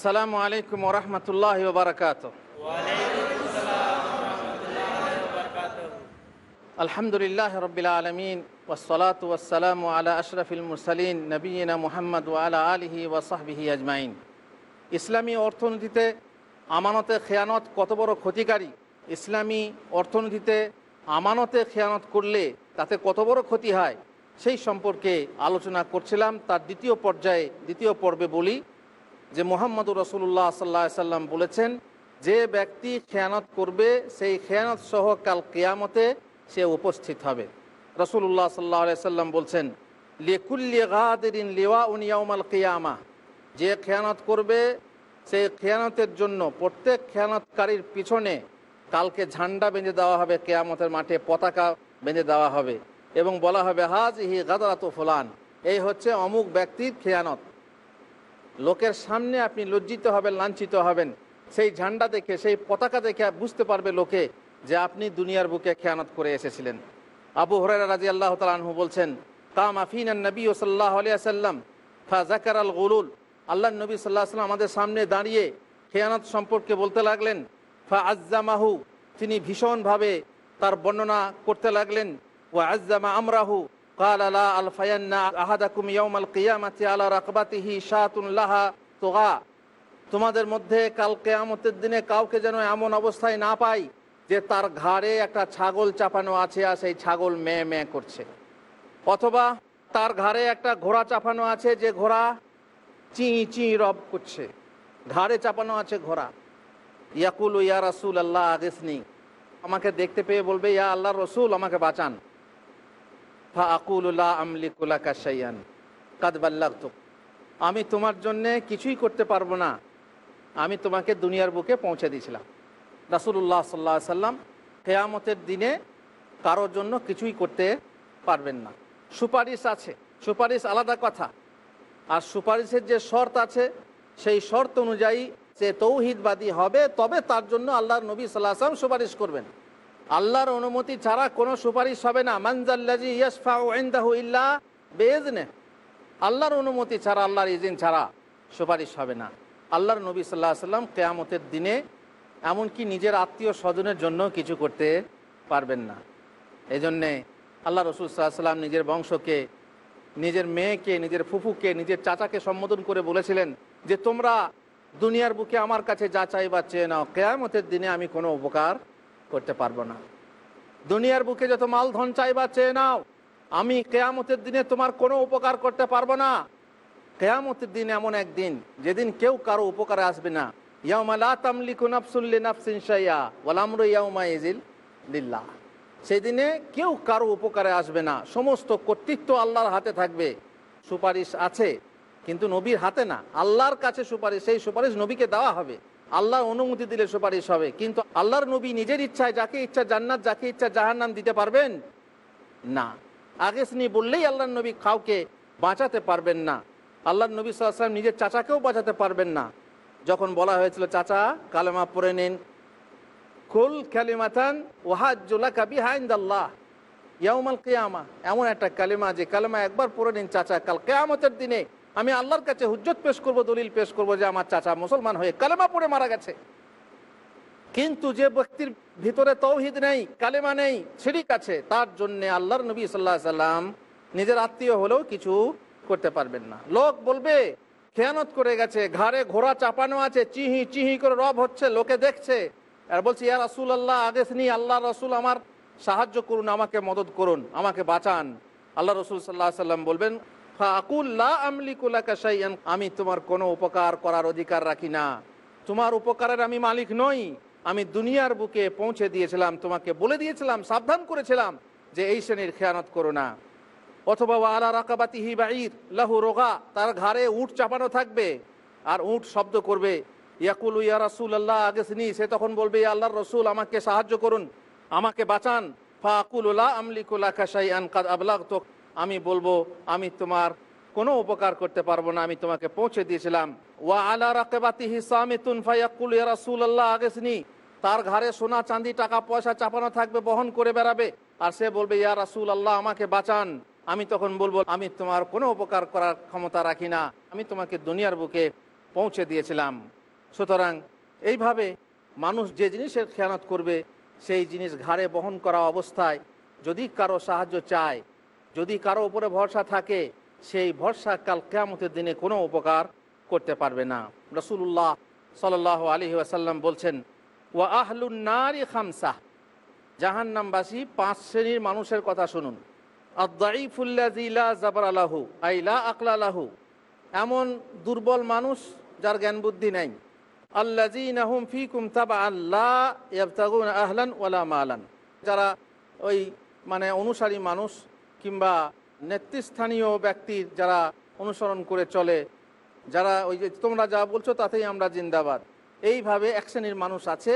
আসসালামু আলাইকুম ওরহমতুল্লাহ বারকাত আলহামদুলিল্লাহ রবিল আলমিন ওসলাত ওসালাম আলা আশরফিল মুরসালিন নবীনা মুহাম্মদ আলা আলহি ওয়াসাহবিহি আজমাইন ইসলামী অর্থনীতিতে আমানতে খেয়ানত কত বড় ক্ষতিকারী ইসলামী অর্থনীতিতে আমানতে খেয়ানত করলে তাতে কত বড় ক্ষতি হয় সেই সম্পর্কে আলোচনা করছিলাম তার দ্বিতীয় পর্যায়ে দ্বিতীয় পর্বে বলি যে মোহাম্মদ রসুল্লাহ সাল্লা সাল্লাম বলেছেন যে ব্যক্তি খেয়ানত করবে সেই খেয়ানত সহ কাল কেয়ামতে সে উপস্থিত হবে রসুল্লাহ সাল্লাহ সাল্লাম বলছেন লিকুল্লি লেওয়া উনিয়াউমাল কেয়ামা যে খেয়ানত করবে সেই খেয়ানতের জন্য প্রত্যেক খেয়ানতকারীর পিছনে কালকে ঝান্ডা বেঁধে দেওয়া হবে কেয়ামতের মাঠে পতাকা বেঁধে দেওয়া হবে এবং বলা হবে হাজ হি গাদারাত ফুলান এই হচ্ছে অমুক ব্যক্তির খেয়ানত লোকের সামনে আপনি লজ্জিত হবেন লাঞ্ছিত হবেন সেই ঝান্ডা দেখে সেই পতাকা দেখে বুঝতে পারবে লোকে যে আপনি দুনিয়ার বুকে খেয়ানত করে এসেছিলেন আবু হরের রাজি আল্লাহ তালু বলছেন কাম আফিন নবী ও সাল্লাহ আলিয়াল্লাম ফা জাকার আল গুলুল আল্লাহ নবী সাল্লাহ সাল্লাম আমাদের সামনে দাঁড়িয়ে খেয়ানত সম্পর্কে বলতে লাগলেন ফা আজ্জামাহু তিনি ভীষণভাবে তার বর্ণনা করতে লাগলেন ও আজ্জামা আমরাহু قال لا الفين احدكم يوم القيامه على رقبته شاة لها طغى তোমাদের মধ্যে কাল কেয়ামতের দিনে কাউকে যেন এমন অবস্থায় না পাই যে তার ঘাড়ে একটা ছাগল চাপানো আছে আর সেই ছাগল মেয়ে মেয়ে করছে অথবা তার ঘাড়ে একটা ঘোড়া চাপানো আছে যে ঘোড়া চি চি রব করছে ঘাড়ে চাপানো আছে ঘোড়া ইয়াকুল ইয়া রসুল আল্লাহ আগেসনি আমাকে দেখতে পেয়ে বলবে ইয়া আল্লাহ রসুল আমাকে বাঁচান কাদবাল্লাহ তো আমি তোমার জন্যে কিছুই করতে পারবো না আমি তোমাকে দুনিয়ার বুকে পৌঁছে দিয়েছিলাম রাসুল্লাহ সাল্লা সাল্লাম হেয়ামতের দিনে কারো জন্য কিছুই করতে পারবেন না সুপারিশ আছে সুপারিশ আলাদা কথা আর সুপারিশের যে শর্ত আছে সেই শর্ত অনুযায়ী সে তৌহিদবাদী হবে তবে তার জন্য আল্লাহর নবী সাল্লাহ আসলাম সুপারিশ করবেন আল্লাহর অনুমতি ছাড়া কোনো সুপারিশ হবে না মানজাল্লাজি বেজনে আল্লাহর অনুমতি ছাড়া আল্লাহর ইজিন ছাড়া সুপারিশ হবে না আল্লাহর নবী সাল্লাহ সাল্লাম কেয়ামতের দিনে এমনকি নিজের আত্মীয় স্বজনের জন্য কিছু করতে পারবেন না এই জন্যে আল্লাহ রসুল সাল্লাম নিজের বংশকে নিজের মেয়েকে নিজের ফুফুকে নিজের চাচাকে সম্বোধন করে বলেছিলেন যে তোমরা দুনিয়ার বুকে আমার কাছে যা চাইবা চেয়ে নাও কেয়ামতের দিনে আমি কোনো উপকার করতে পারবো না দুনিয়ার বুকে যত মাল ধন চাইবা চেয়ে নাও আমি কেয়ামতের দিনে তোমার কোনো উপকার করতে পারবো না কেয়ামতের দিন এমন একদিন যেদিন কেউ কারো উপকারে আসবে না লিল্লাহ সেদিনে কেউ কারো উপকারে আসবে না সমস্ত কর্তৃত্ব আল্লাহর হাতে থাকবে সুপারিশ আছে কিন্তু নবীর হাতে না আল্লাহর কাছে সুপারিশ সেই সুপারিশ নবীকে দেওয়া হবে আল্লাহ অনুমতি দিলে সুপারিশ হবে কিন্তু আল্লাহর নবী নিজের ইচ্ছায় যাকে ইচ্ছা জান্নাত যাকে ইচ্ছা জাহান্নাম দিতে পারবেন না আগে স্নি বললেই আল্লাহর নবী কাউকে বাঁচাতে পারবেন না আল্লাহ নবী সাল্লাম নিজের চাচাকেও বাঁচাতে পারবেন না যখন বলা হয়েছিল চাচা কালেমা পরে নিন খুল কালিমাতান ওহাজুল্লা কাবি হাইন্দাল্লাহ ইয়ামাল কেয়ামা এমন একটা কালিমা যে কালেমা একবার পরে নিন চাচা কাল কেয়ামতের দিনে আমি আল্লাহর কাছে হুজ্জত পেশ করব দলিল পেশ করব যে আমার চাচা মুসলমান হয়ে কালেমা পড়ে মারা গেছে কিন্তু যে ব্যক্তির ভিতরে তৌহিদ নেই কালেমা নেই ছিড়ি কাছে তার জন্য আল্লাহর নবী সাল্লাহ সাল্লাম নিজের আত্মীয় হলেও কিছু করতে পারবেন না লোক বলবে খেয়ানত করে গেছে ঘাড়ে ঘোড়া চাপানো আছে চিহি চিহি করে রব হচ্ছে লোকে দেখছে আর বলছে ইয়ার রসুল আল্লাহ আগে নিয়ে আল্লাহ রসুল আমার সাহায্য করুন আমাকে মদত করুন আমাকে বাঁচান আল্লাহ রসুল সাল্লাহ সাল্লাম বলবেন আমি তোমার কোনো উপকার করার অধিকার রাখি না তোমার উপকারের আমি মালিক নই আমি দুনিয়ার বুকে পৌঁছে দিয়েছিলাম তোমাকে বলে দিয়েছিলাম সাবধান করেছিলাম যে এই শ্রেণীর খেয়ানত করো না অথবা আলা রাকাবাতি বাঈর লাহু রোগা তার ঘাড়ে উট চাপানো থাকবে আর উট শব্দ করবে ইয়াকুল ইয়া রাসুল আল্লাহ আগেসনি সে তখন বলবে আল্লাহর রসুল আমাকে সাহায্য করুন আমাকে বাঁচান ফাকুল্লাহ আমলিকুল্লা কাশাই আন কাদ আবলাগ তো আমি বলবো আমি তোমার কোনো উপকার করতে পারবো না আমি তোমাকে পৌঁছে দিয়েছিলাম ওয়া আলা রাকেবাতি হিসামিতুন ফাইয়াকুল ইয়া রাসূলুল্লাহ আগেসনি তার ঘরে সোনা চাঁদি টাকা পয়সা চাপানো থাকবে বহন করে বেড়াবে আর সে বলবে ইয়া রাসুল আল্লাহ আমাকে বাঁচান আমি তখন বলবো আমি তোমার কোনো উপকার করার ক্ষমতা রাখি না আমি তোমাকে দুনিয়ার বুকে পৌঁছে দিয়েছিলাম সুতরাং এইভাবে মানুষ যে জিনিসের খেয়ানত করবে সেই জিনিস ঘাড়ে বহন করা অবস্থায় যদি কারো সাহায্য চায় যদি কারো উপরে ভরসা থাকে সেই ভরসা কাল কেয়ামতের দিনে কোনো উপকার করতে পারবে না রসুল্লাহ সাল আলী আসাল্লাম বলছেন ওয়া আহলুন্নারি খামসাহ জাহান্নামবাসী পাঁচ শ্রেণীর মানুষের কথা শুনুন আদাইফুল্লাজিলা জাবর আইলা আকলা এমন দুর্বল মানুষ যার জ্ঞান বুদ্ধি নাই ফি আল্লাহ আহলান ওলা মালান যারা ওই মানে অনুসারী মানুষ কিংবা নেতৃস্থানীয় ব্যক্তির যারা অনুসরণ করে চলে যারা ওই যে তোমরা যা বলছো তাতেই আমরা জিন্দাবাদ এইভাবে এক শ্রেণীর মানুষ আছে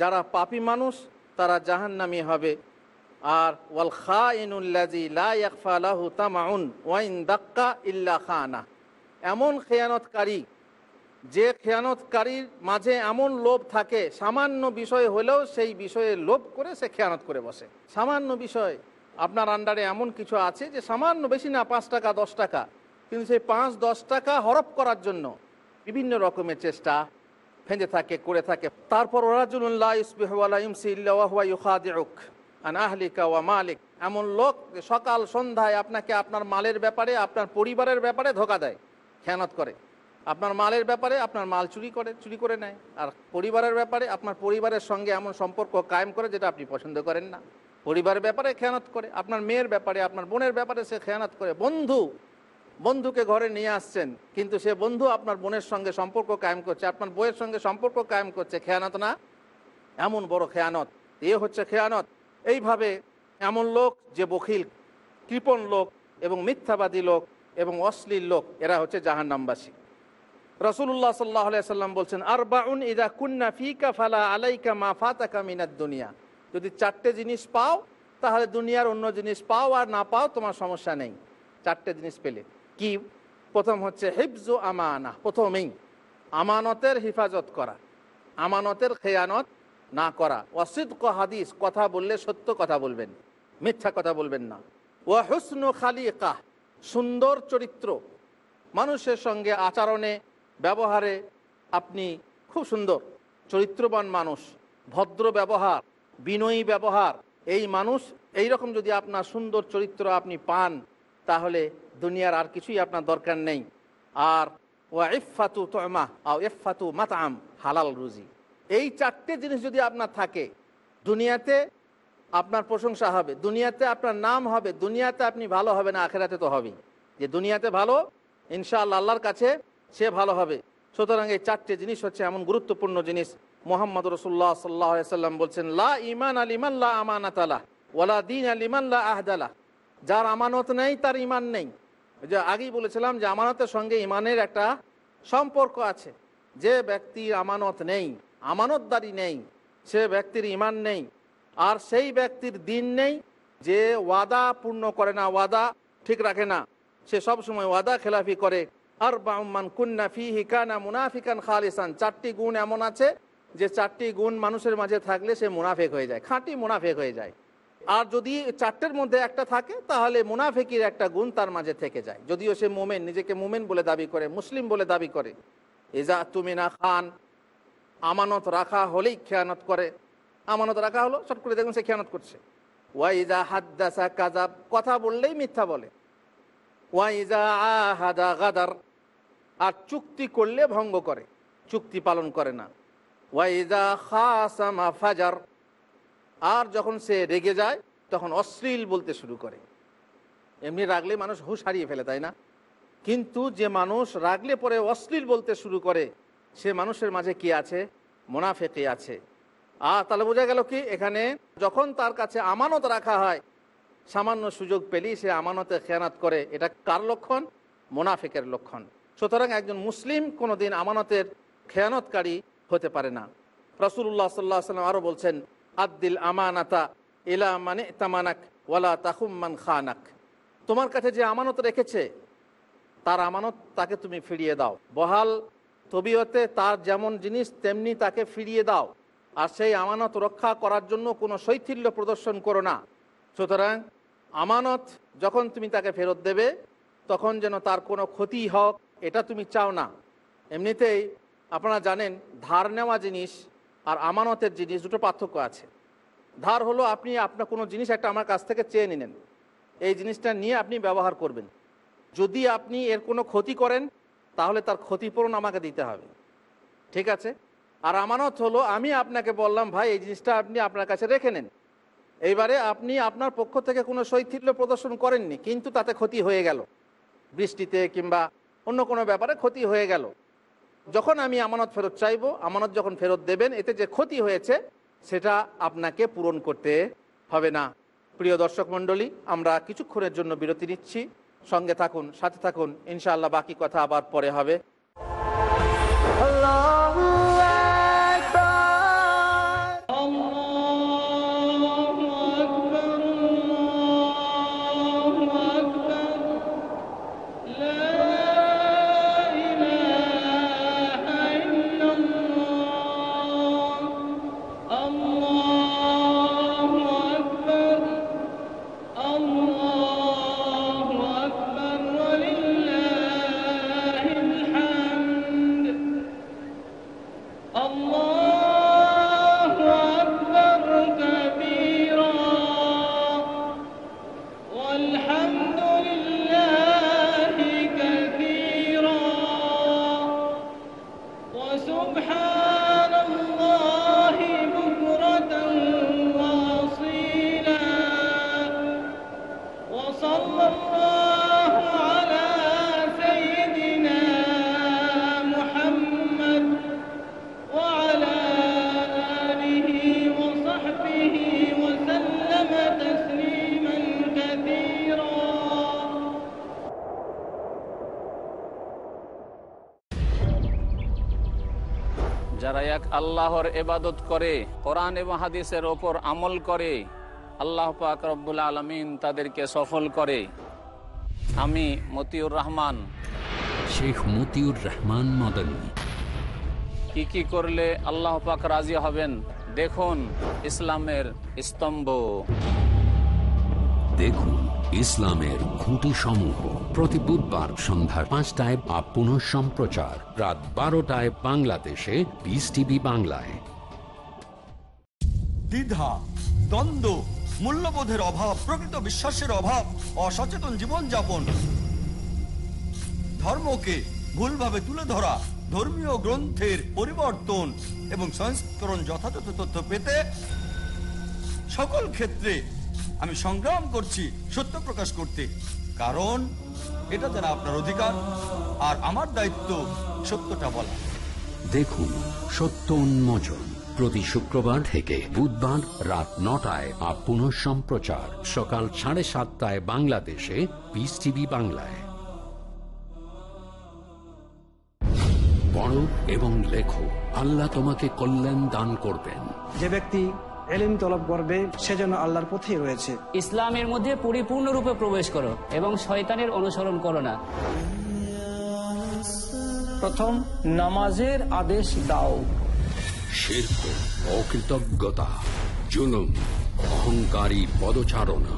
যারা পাপি মানুষ তারা জাহান্নামি হবে আর ওয়াল খা ইনুল্লাজি লাহু তামাউন ওয়াইন দাক্কা ইল্লা খানা এমন খেয়ানতকারী যে খেয়ানতকারীর মাঝে এমন লোভ থাকে সামান্য বিষয় হলেও সেই বিষয়ে লোভ করে সে খেয়ানত করে বসে সামান্য বিষয় আপনার আন্ডারে এমন কিছু আছে যে সামান্য বেশি না পাঁচ টাকা দশ টাকা কিন্তু সেই পাঁচ দশ টাকা হরপ করার জন্য বিভিন্ন রকমের চেষ্টা ফেঁজে থাকে করে থাকে তারপর মালিক এমন লোক সকাল সন্ধ্যায় আপনাকে আপনার মালের ব্যাপারে আপনার পরিবারের ব্যাপারে ধোকা দেয় খেয়ানত করে আপনার মালের ব্যাপারে আপনার মাল চুরি করে চুরি করে নেয় আর পরিবারের ব্যাপারে আপনার পরিবারের সঙ্গে এমন সম্পর্ক কায়েম করে যেটা আপনি পছন্দ করেন না পরিবারের ব্যাপারে খেয়ানত করে আপনার মেয়ের ব্যাপারে আপনার বোনের ব্যাপারে সে খেয়ানত করে বন্ধু বন্ধুকে ঘরে নিয়ে আসছেন কিন্তু সে বন্ধু আপনার বোনের সঙ্গে সম্পর্ক কায়েম করছে আপনার বইয়ের সঙ্গে সম্পর্ক কায়েম করছে খেয়ানত না এমন বড় খেয়ানত এ হচ্ছে খেয়ানত এইভাবে এমন লোক যে বখিল কৃপন লোক এবং মিথ্যাবাদী লোক এবং অশ্লীল লোক এরা হচ্ছে জাহান্নামবাসী রসুল্লাহ সাল্লাহ সাল্লাম বলছেন আর বাউন ইদা কুন্না ফিকা ফালা আলাইকা মা ফাতাকা মিনাদ দুনিয়া যদি চারটে জিনিস পাও তাহলে দুনিয়ার অন্য জিনিস পাও আর না পাও তোমার সমস্যা নেই চারটে জিনিস পেলে কি প্রথম হচ্ছে হিফজু আমানা প্রথমেই আমানতের হেফাজত করা আমানতের খেয়ানত না করা অসিদ হাদিস কথা বললে সত্য কথা বলবেন মিথ্যা কথা বলবেন না ও হুসনু খালি কাহ সুন্দর চরিত্র মানুষের সঙ্গে আচরণে ব্যবহারে আপনি খুব সুন্দর চরিত্রবান মানুষ ভদ্র ব্যবহার বিনয়ী ব্যবহার এই মানুষ এই রকম যদি আপনার সুন্দর চরিত্র আপনি পান তাহলে দুনিয়ার আর কিছুই আপনার দরকার নেই আর ওয়া ইফাতু তমা আও এফাতু মাতাম হালাল রুজি এই চারটে জিনিস যদি আপনার থাকে দুনিয়াতে আপনার প্রশংসা হবে দুনিয়াতে আপনার নাম হবে দুনিয়াতে আপনি ভালো হবেন আখেরাতে তো হবেই যে দুনিয়াতে ভালো ইনশাআল্লা আল্লাহর কাছে সে ভালো হবে সুতরাং এই চারটে জিনিস হচ্ছে এমন গুরুত্বপূর্ণ জিনিস মোহাম্মদ রসুল্লাহ সাল্লাহ সাল্লাম বলছেন লা ইমান আলিমাল্লা আমানাতালা ওয়ালা দিন আলিমাল্লা আহদালা যার আমানত নেই তার ইমান নেই যে আগেই বলেছিলাম যে আমানতের সঙ্গে ইমানের একটা সম্পর্ক আছে যে ব্যক্তির আমানত নেই আমানতদারি নেই সে ব্যক্তির ইমান নেই আর সেই ব্যক্তির দিন নেই যে ওয়াদা পূর্ণ করে না ওয়াদা ঠিক রাখে না সে সব সময় ওয়াদা খেলাফি করে আর বাহমান কুন্না ফি হিকানা মুনাফিকান খালিসান চারটি গুণ এমন আছে যে চারটি গুণ মানুষের মাঝে থাকলে সে মুনাফেক হয়ে যায় খাঁটি মুনাফেক হয়ে যায় আর যদি চারটের মধ্যে একটা থাকে তাহলে মুনাফেকির একটা গুণ তার মাঝে থেকে যায় যদিও সে মোমেন নিজেকে মোমেন বলে দাবি করে মুসলিম বলে দাবি করে এজা তুমিনা খান আমানত রাখা হলেই খেয়ানত করে আমানত রাখা হলো চট করে দেখুন সে খেয়ানত করছে ওয়াইজা হাদ্দাসা কাজাব কথা বললেই মিথ্যা বলে ওয়াইজা আহাদা গাদার আর চুক্তি করলে ভঙ্গ করে চুক্তি পালন করে না ফাজার আর যখন সে রেগে যায় তখন অশ্লীল বলতে শুরু করে এমনি রাগলে মানুষ হুশ হারিয়ে ফেলে তাই না কিন্তু যে মানুষ রাগলে পরে অশ্লীল বলতে শুরু করে সে মানুষের মাঝে কি আছে মোনাফেকে আছে আর তাহলে বোঝা গেল কি এখানে যখন তার কাছে আমানত রাখা হয় সামান্য সুযোগ পেলেই সে আমানতে খেয়ানাত করে এটা কার লক্ষণ মোনাফেকের লক্ষণ সুতরাং একজন মুসলিম কোনোদিন আমানতের খেয়ানতকারী হতে পারে না রসুল্লাহ সাল্লাহ সাল্লাম আরও বলছেন আদ্দিল আমানাতা ইলা মানে তামানাক ওয়ালা তাহুম্মান খানাক তোমার কাছে যে আমানত রেখেছে তার আমানত তাকে তুমি ফিরিয়ে দাও বহাল তবিয়তে তার যেমন জিনিস তেমনি তাকে ফিরিয়ে দাও আর সেই আমানত রক্ষা করার জন্য কোনো শৈথিল্য প্রদর্শন করো না সুতরাং আমানত যখন তুমি তাকে ফেরত দেবে তখন যেন তার কোনো ক্ষতি হোক এটা তুমি চাও না এমনিতেই আপনারা জানেন ধার নেওয়া জিনিস আর আমানতের জিনিস দুটো পার্থক্য আছে ধার হলো আপনি আপনার কোনো জিনিস একটা আমার কাছ থেকে চেয়ে নিলেন এই জিনিসটা নিয়ে আপনি ব্যবহার করবেন যদি আপনি এর কোনো ক্ষতি করেন তাহলে তার ক্ষতিপূরণ আমাকে দিতে হবে ঠিক আছে আর আমানত হলো আমি আপনাকে বললাম ভাই এই জিনিসটা আপনি আপনার কাছে রেখে নেন এইবারে আপনি আপনার পক্ষ থেকে কোনো শৈথিল্য প্রদর্শন করেননি কিন্তু তাতে ক্ষতি হয়ে গেল বৃষ্টিতে কিংবা অন্য কোনো ব্যাপারে ক্ষতি হয়ে গেল যখন আমি আমানত ফেরত চাইব আমানত যখন ফেরত দেবেন এতে যে ক্ষতি হয়েছে সেটা আপনাকে পূরণ করতে হবে না প্রিয় দর্শক মণ্ডলী আমরা কিছুক্ষণের জন্য বিরতি নিচ্ছি সঙ্গে থাকুন সাথে থাকুন ইনশাআল্লাহ বাকি কথা আবার পরে হবে Allah আল্লাহর এবাদত করে কোরআন এবং হাদিসের ওপর আমল করে আল্লাহ পাক রব্বুল আলমিন তাদেরকে সফল করে আমি মতিউর রহমান শেখ মতিউর রহমান মদনী কি কি করলে আল্লাহ পাক রাজি হবেন দেখুন ইসলামের স্তম্ভ দেখুন ইসলামের খুঁটি সমূহ প্রতি বুধবার সন্ধ্যার পাঁচটায় বা পুনঃ সম্প্রচার রাত বারোটায় বাংলাদেশে বিস টিভি বাংলায় দ্বিধা দ্বন্দ্ব মূল্যবোধের অভাব প্রকৃত বিশ্বাসের অভাব অসচেতন জীবনযাপন ধর্মকে ভুলভাবে তুলে ধরা ধর্মীয় গ্রন্থের পরিবর্তন এবং সংস্করণ যথাযথ তথ্য পেতে সকল ক্ষেত্রে আমি সংগ্রাম করছি সত্য প্রকাশ করতে কারণ এটা যারা আপনার অধিকার আর আমার দায়িত্ব সত্যটা বলা দেখুন সত্য উন্মোচন প্রতি শুক্রবার থেকে বুধবার রাত নটায় আর পুনঃ সম্প্রচার সকাল সাড়ে সাতটায় বাংলাদেশে পিস টিভি বাংলায় এবং লেখো আল্লাহ তোমাকে কল্যাণ দান করবেন যে ব্যক্তি এলিম তলব করবে সেজন্য আল্লাহর পথেই রয়েছে ইসলামের মধ্যে পরিপূর্ণরূপে প্রবেশ করো এবং শয়তানের অনুসরণ করো না প্রথম নামাজের আদেশ দাও শিল্প অকৃতজ্ঞতা জুলুম অহংকারী পদচারণা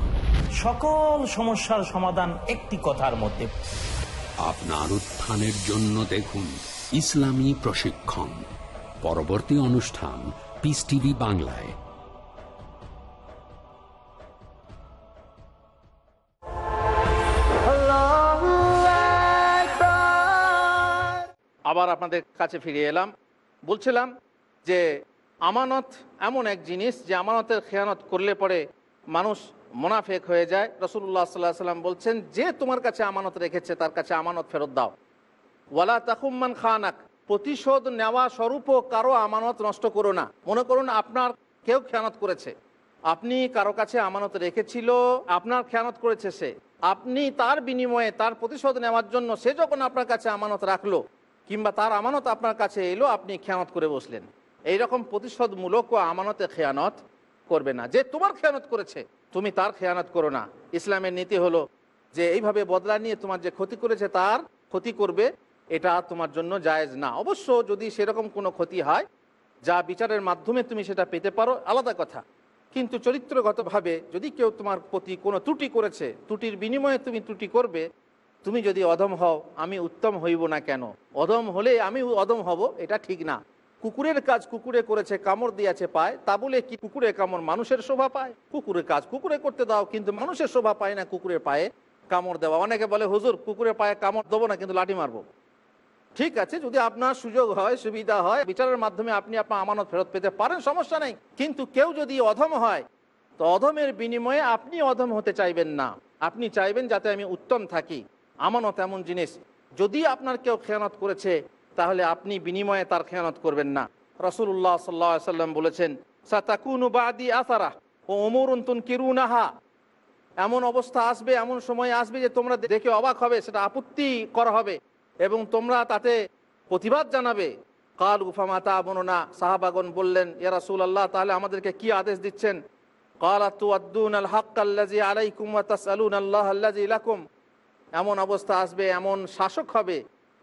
সকল সমস্যার সমাধান একটি কথার মধ্যে আপনার উত্থানের জন্য দেখুন ইসলামী প্রশিক্ষণ পরবর্তী অনুষ্ঠান পিস টিভি বাংলায় আবার আপনাদের কাছে ফিরে এলাম বলছিলাম যে আমানত এমন এক জিনিস যে আমানতের খেয়ানত করলে পরে মানুষ মোনাফেক হয়ে যায় রসুল্লাহ সাল্লাহ সাল্লাম বলছেন যে তোমার কাছে আমানত রেখেছে তার কাছে আমানত ফেরত দাও ওয়ালা তাকুম্মান খানাক প্রতিশোধ নেওয়া স্বরূপও কারো আমানত নষ্ট করো না মনে করুন আপনার কেউ খেয়ানত করেছে আপনি কারো কাছে আমানত রেখেছিল আপনার খেয়ানত করেছে সে আপনি তার বিনিময়ে তার প্রতিশোধ নেওয়ার জন্য সে যখন আপনার কাছে আমানত রাখলো কিংবা তার আমানত আপনার কাছে এলো আপনি খেয়ানত করে বসলেন এই রকম প্রতিশোধমূলক ও আমানতে খেয়ানত করবে না যে তোমার খেয়ানত করেছে তুমি তার খেয়ানত করো না ইসলামের নীতি হলো যে এইভাবে বদলা নিয়ে তোমার যে ক্ষতি করেছে তার ক্ষতি করবে এটা তোমার জন্য জায়েজ না অবশ্য যদি সেরকম কোনো ক্ষতি হয় যা বিচারের মাধ্যমে তুমি সেটা পেতে পারো আলাদা কথা কিন্তু চরিত্রগতভাবে যদি কেউ তোমার প্রতি কোনো ত্রুটি করেছে ত্রুটির বিনিময়ে তুমি ত্রুটি করবে তুমি যদি অধম হও আমি উত্তম হইব না কেন অধম হলে আমি অধম হব এটা ঠিক না কুকুরের কাজ কুকুরে করেছে কামড় দিয়েছে পায় তা বলে কি কুকুরে কামড় মানুষের শোভা পায় কুকুরের কাজ কুকুরে করতে দাও কিন্তু মানুষের শোভা পায় না কুকুরের পায়ে কামড় দেওয়া অনেকে বলে হুজুর কুকুরের পায়ে কামড় দেবো না কিন্তু লাঠি মারবো ঠিক আছে যদি আপনার সুযোগ হয় সুবিধা হয় বিচারের মাধ্যমে আপনি আপনার আমানত ফেরত পেতে পারেন সমস্যা নেই কিন্তু কেউ যদি অধম হয় তো অধমের বিনিময়ে আপনি অধম হতে চাইবেন না আপনি চাইবেন যাতে আমি উত্তম থাকি আমানত এমন জিনিস যদি আপনার কেউ খেয়ানত করেছে তাহলে আপনি বিনিময়ে তার খেয়ানত করবেন না রসুল্লাহ সাল্লা সাল্লাম বলেছেন সাতাকুনু বাদি আসারা ও ওমর কিরু নাহা এমন অবস্থা আসবে এমন সময় আসবে যে তোমরা দেখে অবাক হবে সেটা আপত্তি করা হবে এবং তোমরা তাতে প্রতিবাদ জানাবে কাল মাতা বননা সাহাবাগন বললেন ইয়া আল্লাহ তাহলে আমাদেরকে কি আদেশ দিচ্ছেন কাল আত্মু আল হক আল্লাজি আলাইকুম আল্লাহ আল্লাজি এমন অবস্থা আসবে এমন শাসক হবে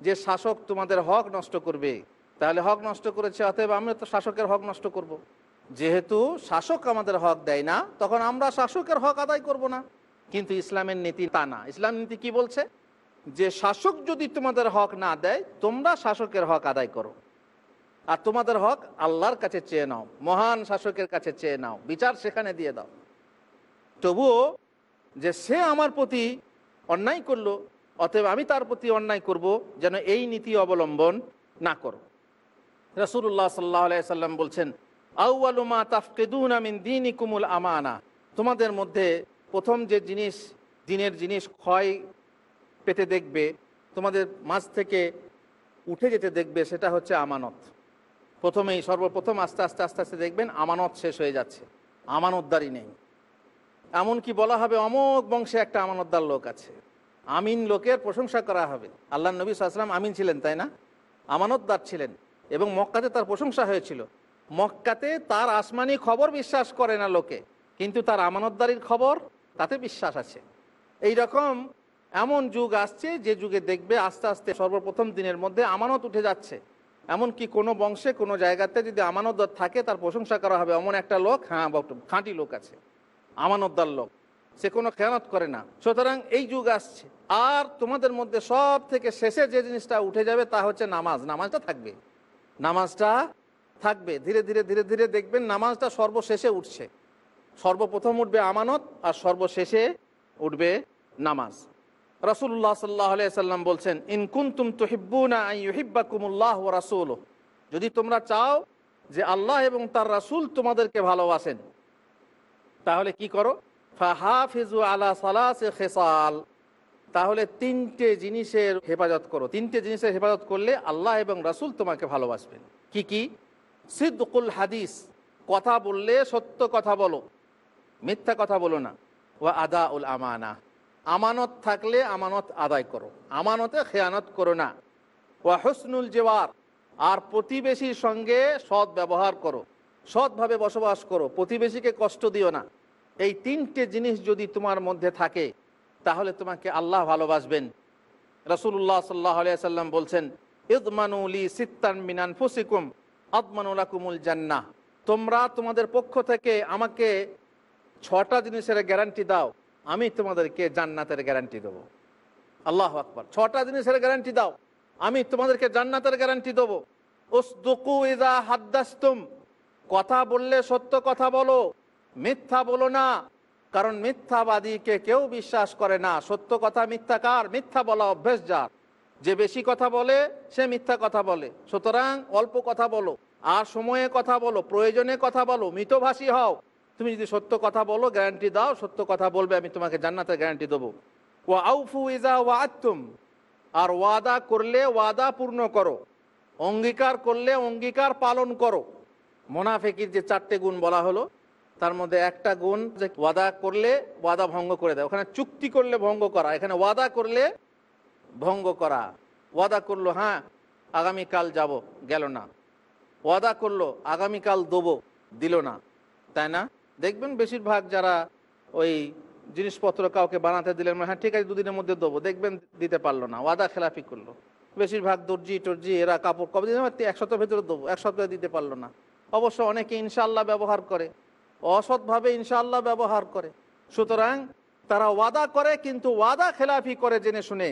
যে শাসক তোমাদের হক নষ্ট করবে তাহলে হক নষ্ট করেছে অতএব আমরা তো শাসকের হক নষ্ট করব। যেহেতু শাসক আমাদের হক দেয় না তখন আমরা শাসকের হক আদায় করব না কিন্তু ইসলামের নীতি তা না ইসলাম নীতি কি বলছে যে শাসক যদি তোমাদের হক না দেয় তোমরা শাসকের হক আদায় করো আর তোমাদের হক আল্লাহর কাছে চেয়ে নাও মহান শাসকের কাছে চেয়ে নাও বিচার সেখানে দিয়ে দাও তবুও যে সে আমার প্রতি অন্যায় করলো অতএব আমি তার প্রতি অন্যায় করব যেন এই নীতি অবলম্বন না করো রসুল্লাহ সাল্লাহ সাল্লাম বলছেন আউআলুমা তাফকেদুন আমিন দিন ইকুমুল আমানা তোমাদের মধ্যে প্রথম যে জিনিস দিনের জিনিস ক্ষয় পেতে দেখবে তোমাদের মাঝ থেকে উঠে যেতে দেখবে সেটা হচ্ছে আমানত প্রথমেই সর্বপ্রথম আস্তে আস্তে আস্তে আস্তে দেখবেন আমানত শেষ হয়ে যাচ্ছে আমানতদারি নেই এমন কি বলা হবে অমক বংশে একটা আমানতদার লোক আছে আমিন লোকের প্রশংসা করা হবে আল্লাহ নবী সালাম আমিন ছিলেন তাই না আমানতদার ছিলেন এবং মক্কাতে তার প্রশংসা হয়েছিল মক্কাতে তার আসমানি খবর বিশ্বাস করে না লোকে কিন্তু তার আমানতদারির খবর তাতে বিশ্বাস আছে এই রকম এমন যুগ আসছে যে যুগে দেখবে আস্তে আস্তে সর্বপ্রথম দিনের মধ্যে আমানত উঠে যাচ্ছে এমন কি কোনো বংশে কোনো জায়গাতে যদি আমানতদার থাকে তার প্রশংসা করা হবে এমন একটা লোক হ্যাঁ খাঁটি লোক আছে আমানতদার লোক সে কোনো খেয়ানত করে না সুতরাং এই যুগ আসছে আর তোমাদের মধ্যে সব থেকে শেষে যে জিনিসটা উঠে যাবে তা হচ্ছে নামাজ নামাজটা থাকবে নামাজটা থাকবে ধীরে ধীরে ধীরে ধীরে দেখবেন নামাজটা সর্বশেষে উঠছে সর্বপ্রথম উঠবে আমানত আর সর্বশেষে উঠবে নামাজ রাসুল্লাহ সাল্লাহ সাল্লাম বলছেন ইনকুন্তুম তোহিব্বুনা ইহিব্বা কুমুল্লাহ রাসুল যদি তোমরা চাও যে আল্লাহ এবং তার রাসুল তোমাদেরকে ভালোবাসেন তাহলে কি করো তাহলে তিনটে জিনিসের হেফাজত করো তিনটে জিনিসের হেফাজত করলে আল্লাহ এবং রাসুল তোমাকে ভালোবাসবেন কি কি সিদ্দুল হাদিস কথা বললে সত্য কথা বলো মিথ্যা কথা বলো না ও আদা উল আমানা আমানত থাকলে আমানত আদায় করো আমানতে খেয়ানত করো না ও হসনুল জেওয়ার আর প্রতিবেশীর সঙ্গে সৎ ব্যবহার করো সৎভাবে বসবাস করো প্রতিবেশীকে কষ্ট দিও না এই তিনটে জিনিস যদি তোমার মধ্যে থাকে তাহলে তোমাকে আল্লাহ ভালোবাসবেন রসুল্লাহ সাল্লাহ সাল্লাম বলছেন ইদমানুলি সিত্তান মিনান ফুসিকুম আদমানুলাকুমুল জান্না তোমরা তোমাদের পক্ষ থেকে আমাকে ছটা জিনিসের গ্যারান্টি দাও আমি তোমাদেরকে জান্নাতের গ্যারান্টি দেবো আল্লাহ আকবর ছটা জিনিসের গ্যারান্টি দাও আমি তোমাদেরকে জান্নাতের গ্যারান্টি দেবো ইজা কথা বললে সত্য কথা বলো মিথ্যা বলো না কারণ মিথ্যাবাদীকে কেউ বিশ্বাস করে না সত্য কথা মিথ্যা কার মিথ্যা বলা অভ্যেস যার যে বেশি কথা বলে সে মিথ্যা কথা বলে সুতরাং অল্প কথা বলো আর সময়ে কথা বলো প্রয়োজনে কথা বলো মিতভাষী হও তুমি যদি সত্য কথা বলো গ্যারান্টি দাও সত্য কথা বলবে আমি তোমাকে জান্নাতের গ্যারান্টি দেবো ও আউফু ইজা ওয়াতুম আর ওয়াদা করলে ওয়াদা পূর্ণ করো অঙ্গীকার করলে অঙ্গীকার পালন করো মোনাফেকির যে চারটে গুণ বলা হলো তার মধ্যে একটা গুণ যে ওয়াদা করলে ওয়াদা ভঙ্গ করে দেয় ওখানে চুক্তি করলে ভঙ্গ করা এখানে ওয়াদা করলে ভঙ্গ করা ওয়াদা করলো হ্যাঁ আগামীকাল যাব গেল না ওয়াদা করলো আগামীকাল দেবো দিল না তাই না দেখবেন বেশিরভাগ যারা ওই জিনিসপত্র কাউকে বানাতে দিলেন মানে, হ্যাঁ ঠিক আছে দুদিনের মধ্যে দেবো দেখবেন দিতে পারলো না ওয়াদা খেলাফি করলো বেশিরভাগ দর্জি টর্জি এরা কাপড় কবে এক সপ্তাহের ভেতরে দেবো এক সপ্তাহে দিতে পারলো না অবশ্য অনেকে ইনশাল্লাহ ব্যবহার করে অসৎভাবে ইনশাল্লাহ ব্যবহার করে সুতরাং তারা ওয়াদা করে কিন্তু ওয়াদা খেলাফি করে জেনে শুনে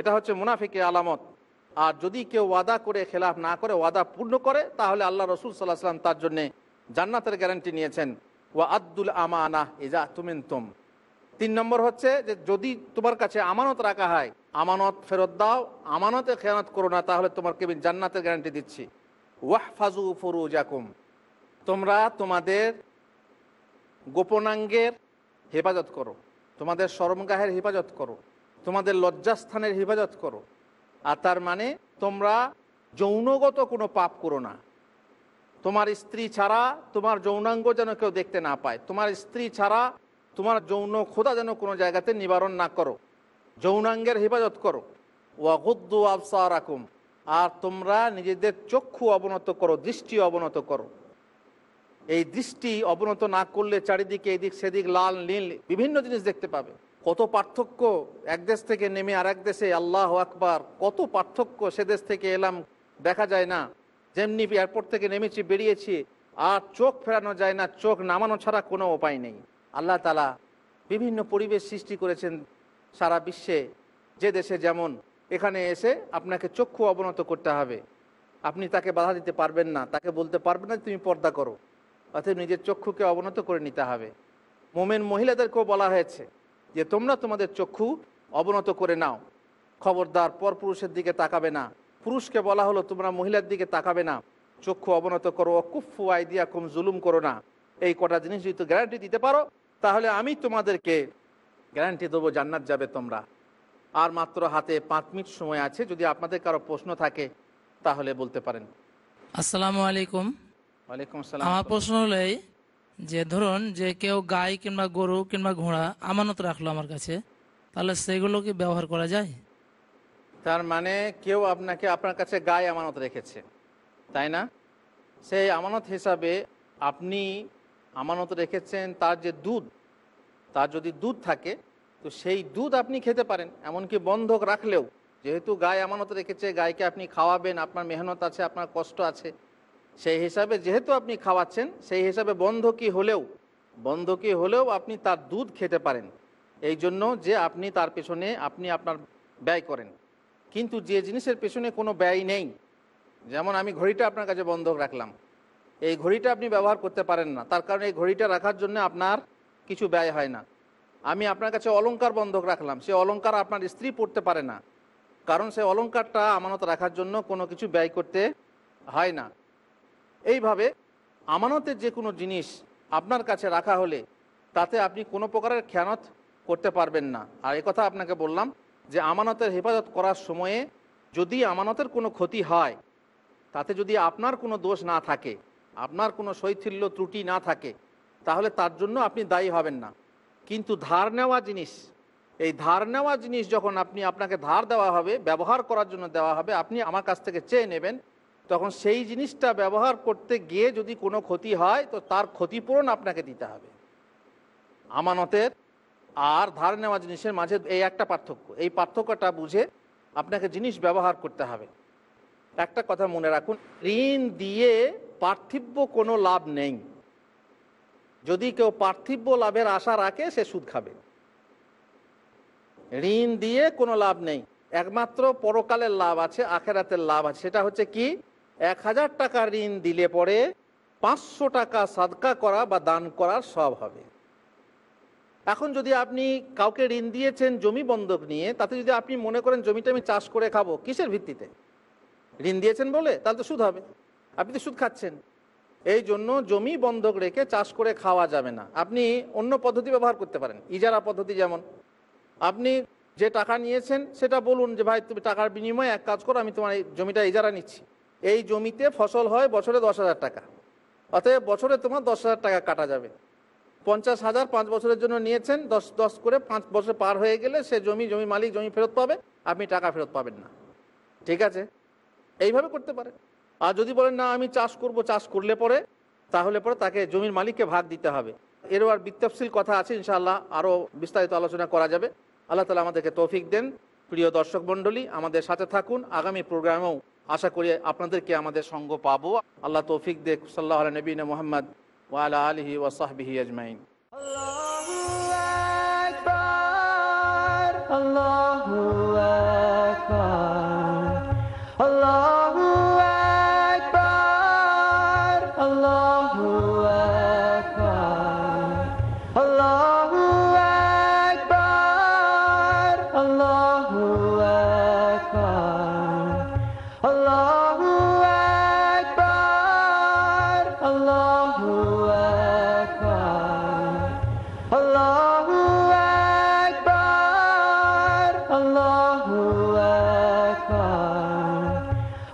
এটা হচ্ছে মুনাফিকে আলামত আর যদি কেউ ওয়াদা করে খেলাফ না করে ওয়াদা পূর্ণ করে তাহলে আল্লাহ রসুল সাল্লাহ সাল্লাম তার জন্যে জান্নাতের গ্যারান্টি নিয়েছেন ওয়া আব্দুল আমানা ইজা তুমিন তুম তিন নম্বর হচ্ছে যে যদি তোমার কাছে আমানত রাখা হয় আমানত ফেরত দাও আমানতে খেয়ানত করো না তাহলে তোমার কেবিন জান্নাতের গ্যারান্টি দিচ্ছি ফাজু ফরু জাকুম তোমরা তোমাদের গোপনাঙ্গের হেফাজত করো তোমাদের শরমগাহের হেফাজত করো তোমাদের লজ্জাস্থানের হেফাজত করো আর তার মানে তোমরা যৌনগত কোনো পাপ করো না তোমার স্ত্রী ছাড়া তোমার যৌনাঙ্গ যেন কেউ দেখতে না পায় তোমার স্ত্রী ছাড়া তোমার যৌন খোদা যেন কোনো জায়গাতে নিবারণ না করো যৌনাঙ্গের হেফাজত করো ওয়াগুদ্দু আফসা রাকুম আর তোমরা নিজেদের চক্ষু অবনত করো দৃষ্টি অবনত করো এই দৃষ্টি অবনত না করলে চারিদিকে এদিক সেদিক লাল নীল বিভিন্ন জিনিস দেখতে পাবে কত পার্থক্য এক দেশ থেকে নেমে আর এক দেশে আল্লাহ আকবার কত পার্থক্য সে দেশ থেকে এলাম দেখা যায় না যেমনি এয়ারপোর্ট থেকে নেমেছি বেরিয়েছি আর চোখ ফেরানো যায় না চোখ নামানো ছাড়া কোনো উপায় নেই আল্লাহ তালা বিভিন্ন পরিবেশ সৃষ্টি করেছেন সারা বিশ্বে যে দেশে যেমন এখানে এসে আপনাকে চক্ষু অবনত করতে হবে আপনি তাকে বাধা দিতে পারবেন না তাকে বলতে পারবেন না তুমি পর্দা করো অর্থাৎ নিজের চক্ষুকে অবনত করে নিতে হবে মোমেন মহিলাদেরকেও বলা হয়েছে যে তোমরা তোমাদের চক্ষু অবনত করে নাও খবরদার পর পুরুষের দিকে তাকাবে না পুরুষকে বলা হলো তোমরা মহিলার দিকে তাকাবে না চক্ষু অবনত করো অকুফু আইডিয়া কুম জুলুম করো না এই কটা জিনিস যদি গ্যারান্টি দিতে পারো তাহলে আমি তোমাদেরকে গ্যারান্টি দেবো জান্নাত যাবে তোমরা আর মাত্র হাতে পাঁচ মিনিট সময় আছে যদি আপনাদের কারো প্রশ্ন থাকে তাহলে বলতে পারেন আসসালামু আলাইকুম আমার প্রশ্ন হলো এই যে ধরুন যে কেউ গাই কিংবা গরু কিংবা ঘোড়া আমানত রাখলো আমার কাছে তাহলে সেগুলো কি ব্যবহার করা যায় তার মানে কেউ আপনাকে আপনার কাছে গায়ে আমানত রেখেছে তাই না সেই আমানত হিসাবে আপনি আমানত রেখেছেন তার যে দুধ তার যদি দুধ থাকে তো সেই দুধ আপনি খেতে পারেন এমনকি বন্ধক রাখলেও যেহেতু গায়ে আমানত রেখেছে গায়েকে আপনি খাওয়াবেন আপনার মেহনত আছে আপনার কষ্ট আছে সেই হিসাবে যেহেতু আপনি খাওয়াচ্ছেন সেই হিসাবে বন্ধকি হলেও বন্ধকি হলেও আপনি তার দুধ খেতে পারেন এই জন্য যে আপনি তার পেছনে আপনি আপনার ব্যয় করেন কিন্তু যে জিনিসের পেছনে কোনো ব্যয় নেই যেমন আমি ঘড়িটা আপনার কাছে বন্ধক রাখলাম এই ঘড়িটা আপনি ব্যবহার করতে পারেন না তার কারণে এই ঘড়িটা রাখার জন্য আপনার কিছু ব্যয় হয় না আমি আপনার কাছে অলঙ্কার বন্ধক রাখলাম সে অলঙ্কার আপনার স্ত্রী পড়তে পারে না কারণ সে অলঙ্কারটা আমানত রাখার জন্য কোনো কিছু ব্যয় করতে হয় না এইভাবে আমানতের যে কোনো জিনিস আপনার কাছে রাখা হলে তাতে আপনি কোনো প্রকারের খেয়ানত করতে পারবেন না আর কথা আপনাকে বললাম যে আমানতের হেফাজত করার সময়ে যদি আমানতের কোনো ক্ষতি হয় তাতে যদি আপনার কোনো দোষ না থাকে আপনার কোনো শৈথিল্য ত্রুটি না থাকে তাহলে তার জন্য আপনি দায়ী হবেন না কিন্তু ধার নেওয়া জিনিস এই ধার নেওয়া জিনিস যখন আপনি আপনাকে ধার দেওয়া হবে ব্যবহার করার জন্য দেওয়া হবে আপনি আমার কাছ থেকে চেয়ে নেবেন তখন সেই জিনিসটা ব্যবহার করতে গিয়ে যদি কোনো ক্ষতি হয় তো তার ক্ষতিপূরণ আপনাকে দিতে হবে আমানতের আর ধার নেওয়া জিনিসের মাঝে এই একটা পার্থক্য এই পার্থক্যটা বুঝে আপনাকে জিনিস ব্যবহার করতে হবে একটা কথা মনে রাখুন ঋণ দিয়ে পার্থিব্য কোনো লাভ নেই যদি কেউ পার্থিব্য লাভের আশা রাখে সে সুদ খাবে ঋণ দিয়ে কোনো লাভ নেই একমাত্র পরকালের লাভ আছে আখেরাতের লাভ আছে সেটা হচ্ছে কি এক হাজার টাকা ঋণ দিলে পরে পাঁচশো টাকা সাদকা করা বা দান করার সব হবে এখন যদি আপনি কাউকে ঋণ দিয়েছেন জমি বন্ধক নিয়ে তাতে যদি আপনি মনে করেন জমিটা আমি চাষ করে খাবো কিসের ভিত্তিতে ঋণ দিয়েছেন বলে তাহলে তো সুদ হবে আপনি তো সুদ খাচ্ছেন এই জন্য জমি বন্ধক রেখে চাষ করে খাওয়া যাবে না আপনি অন্য পদ্ধতি ব্যবহার করতে পারেন ইজারা পদ্ধতি যেমন আপনি যে টাকা নিয়েছেন সেটা বলুন যে ভাই তুমি টাকার বিনিময়ে এক কাজ করো আমি তোমার এই জমিটা ইজারা নিচ্ছি এই জমিতে ফসল হয় বছরে দশ হাজার টাকা অতএব বছরে তোমার দশ হাজার টাকা কাটা যাবে পঞ্চাশ হাজার পাঁচ বছরের জন্য নিয়েছেন দশ দশ করে পাঁচ বছর পার হয়ে গেলে সে জমি জমি মালিক জমি ফেরত পাবে আপনি টাকা ফেরত পাবেন না ঠিক আছে এইভাবে করতে পারে আর যদি বলেন না আমি চাষ করব চাষ করলে পরে তাহলে পরে তাকে জমির মালিককে ভাগ দিতে হবে এরও আর বিত্তফসিল কথা আছে ইনশাআল্লাহ আরও বিস্তারিত আলোচনা করা যাবে আল্লাহ তালা আমাদেরকে তৌফিক দেন প্রিয় দর্শক মণ্ডলী আমাদের সাথে থাকুন আগামী প্রোগ্রামেও আশা করি আপনাদেরকে আমাদের সঙ্গ পাবো আল্লাহ তৌফিক দেখ সাল্লাহ নবীন মোহাম্মদ ওয়ালা আলহি ওয়াসাহবিহি আজমাইন আল্লাহ Allahu Akbar, Allahu Akbar,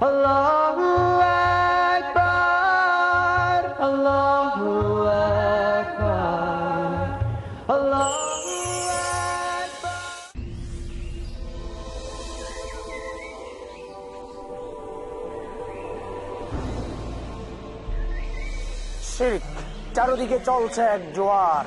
Allahu Akbar, Allahu Akbar, Allahu Akbar. শির্ক চারদিকে চলছে এক জোয়ার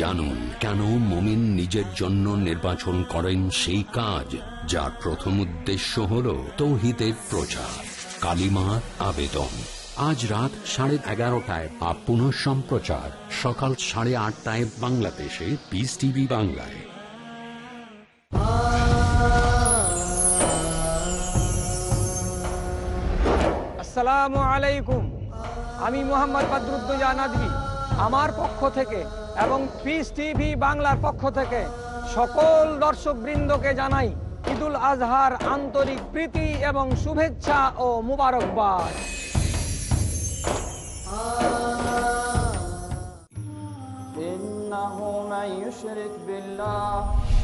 জানুন কেন মমিন নিজের জন্য নির্বাচন করেন সেই কাজ যার প্রথম উদ্দেশ্য হল তৌহিদের প্রচার কালিমার আবেদন আজ রাত সাড়ে এগারোটায় বা পুনঃ সম্প্রচার সকাল সাড়ে আটটায় বাংলাদেশে পিস টিভি বাংলায় আসসালামু আলাইকুম আমি মোহাম্মদ বদরুদ্দোজা নাদবি আমার পক্ষ থেকে এবং পিস টিভি বাংলার পক্ষ থেকে সকল দর্শক বৃন্দকে জানাই ঈদুল আজহার আন্তরিক প্রীতি এবং শুভেচ্ছা ও মুবারকবাদ إنه من يشرك بالله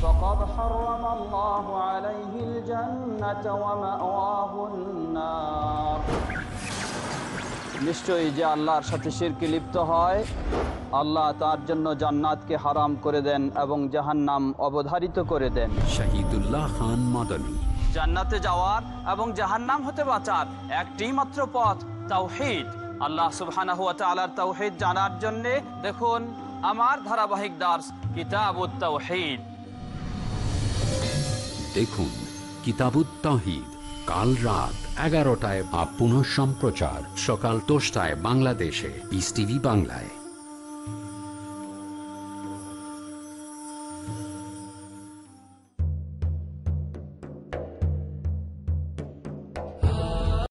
فقد حرم الله عليه الجنة ومأواه নিশ্চয়ই যে আল্লাহর সাথে শিরকে লিপ্ত হয় আল্লাহ তার জন্য জান্নাতকে হারাম করে দেন এবং নাম অবধারিত করে দেন শাহিদুল্লাহ খান মাদানী জান্নাতে যাওয়ার এবং নাম হতে বাঁচার একটি মাত্র পথ তাও আল্লাহ সুবাহ আল্লাহ তাআলার তাওহিদ জানার জন্য দেখুন আমার ধারাবাহিক দার্স কিতাব দেখুন কিতাবুত তাওহিদ কাল রাত এগারোটায় বা পুনঃ সম্প্রচার সকাল দশটায় বাংলাদেশে বিস টিভি বাংলায়